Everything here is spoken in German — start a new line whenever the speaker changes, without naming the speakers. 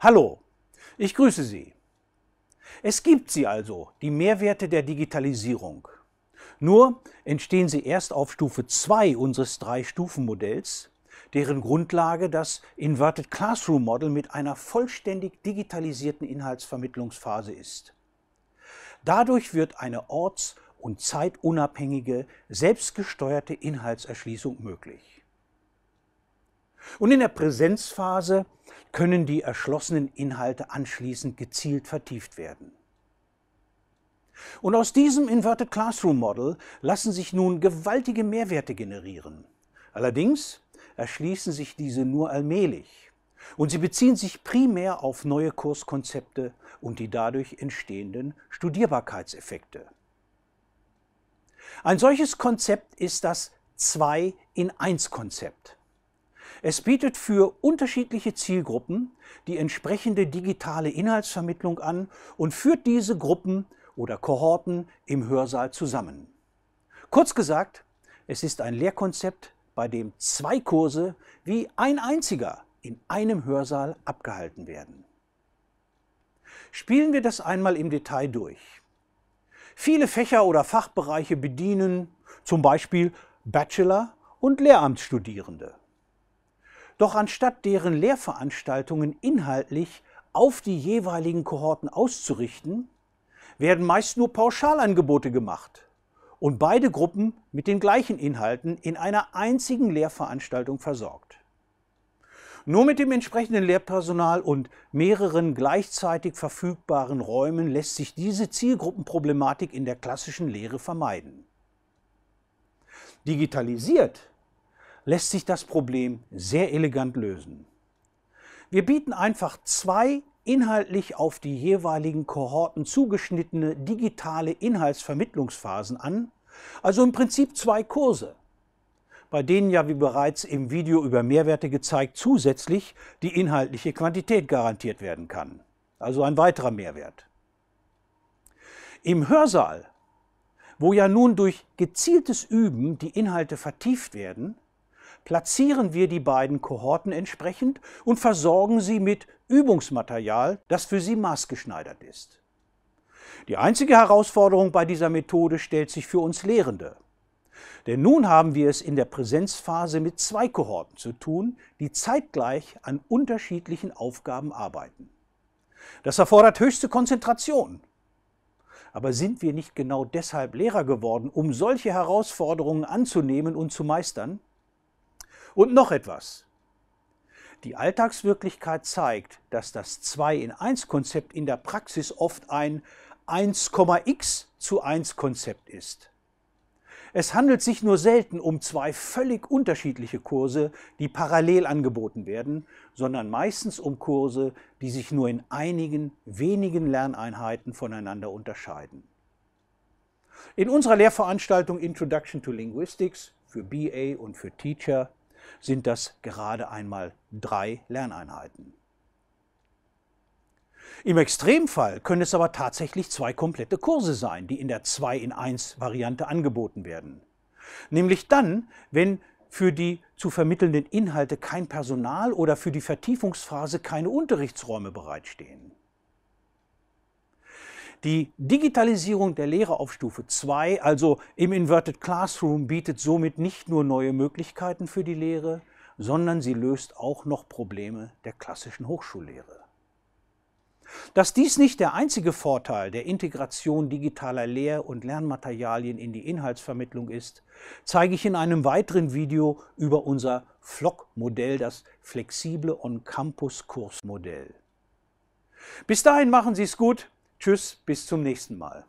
Hallo, ich grüße Sie. Es gibt sie also, die Mehrwerte der Digitalisierung. Nur entstehen sie erst auf Stufe 2 unseres Drei-Stufen-Modells, deren Grundlage das Inverted Classroom Model mit einer vollständig digitalisierten Inhaltsvermittlungsphase ist. Dadurch wird eine orts- und zeitunabhängige, selbstgesteuerte Inhaltserschließung möglich. Und in der Präsenzphase können die erschlossenen Inhalte anschließend gezielt vertieft werden. Und aus diesem Inverted Classroom Model lassen sich nun gewaltige Mehrwerte generieren. Allerdings erschließen sich diese nur allmählich und sie beziehen sich primär auf neue Kurskonzepte und die dadurch entstehenden Studierbarkeitseffekte. Ein solches Konzept ist das 2 in 1 Konzept. Es bietet für unterschiedliche Zielgruppen die entsprechende digitale Inhaltsvermittlung an und führt diese Gruppen oder Kohorten im Hörsaal zusammen. Kurz gesagt, es ist ein Lehrkonzept, bei dem zwei Kurse wie ein einziger in einem Hörsaal abgehalten werden. Spielen wir das einmal im Detail durch. Viele Fächer oder Fachbereiche bedienen zum Beispiel Bachelor- und Lehramtsstudierende. Doch anstatt deren Lehrveranstaltungen inhaltlich auf die jeweiligen Kohorten auszurichten, werden meist nur Pauschalangebote gemacht und beide Gruppen mit den gleichen Inhalten in einer einzigen Lehrveranstaltung versorgt. Nur mit dem entsprechenden Lehrpersonal und mehreren gleichzeitig verfügbaren Räumen lässt sich diese Zielgruppenproblematik in der klassischen Lehre vermeiden. Digitalisiert lässt sich das Problem sehr elegant lösen. Wir bieten einfach zwei inhaltlich auf die jeweiligen Kohorten zugeschnittene digitale Inhaltsvermittlungsphasen an, also im Prinzip zwei Kurse, bei denen ja wie bereits im Video über Mehrwerte gezeigt zusätzlich die inhaltliche Quantität garantiert werden kann, also ein weiterer Mehrwert. Im Hörsaal, wo ja nun durch gezieltes Üben die Inhalte vertieft werden, platzieren wir die beiden Kohorten entsprechend und versorgen sie mit Übungsmaterial, das für sie maßgeschneidert ist. Die einzige Herausforderung bei dieser Methode stellt sich für uns Lehrende. Denn nun haben wir es in der Präsenzphase mit zwei Kohorten zu tun, die zeitgleich an unterschiedlichen Aufgaben arbeiten. Das erfordert höchste Konzentration. Aber sind wir nicht genau deshalb Lehrer geworden, um solche Herausforderungen anzunehmen und zu meistern? Und noch etwas. Die Alltagswirklichkeit zeigt, dass das 2 in 1 Konzept in der Praxis oft ein 1,x zu 1 Konzept ist. Es handelt sich nur selten um zwei völlig unterschiedliche Kurse, die parallel angeboten werden, sondern meistens um Kurse, die sich nur in einigen wenigen Lerneinheiten voneinander unterscheiden. In unserer Lehrveranstaltung Introduction to Linguistics für BA und für Teacher sind das gerade einmal drei Lerneinheiten. Im Extremfall können es aber tatsächlich zwei komplette Kurse sein, die in der 2 in 1 Variante angeboten werden. Nämlich dann, wenn für die zu vermittelnden Inhalte kein Personal oder für die Vertiefungsphase keine Unterrichtsräume bereitstehen. Die Digitalisierung der Lehre auf Stufe 2, also im Inverted Classroom, bietet somit nicht nur neue Möglichkeiten für die Lehre, sondern sie löst auch noch Probleme der klassischen Hochschullehre. Dass dies nicht der einzige Vorteil der Integration digitaler Lehr- und Lernmaterialien in die Inhaltsvermittlung ist, zeige ich in einem weiteren Video über unser FLOC-Modell, das flexible On-Campus-Kursmodell. Bis dahin machen Sie es gut. Tschüss, bis zum nächsten Mal.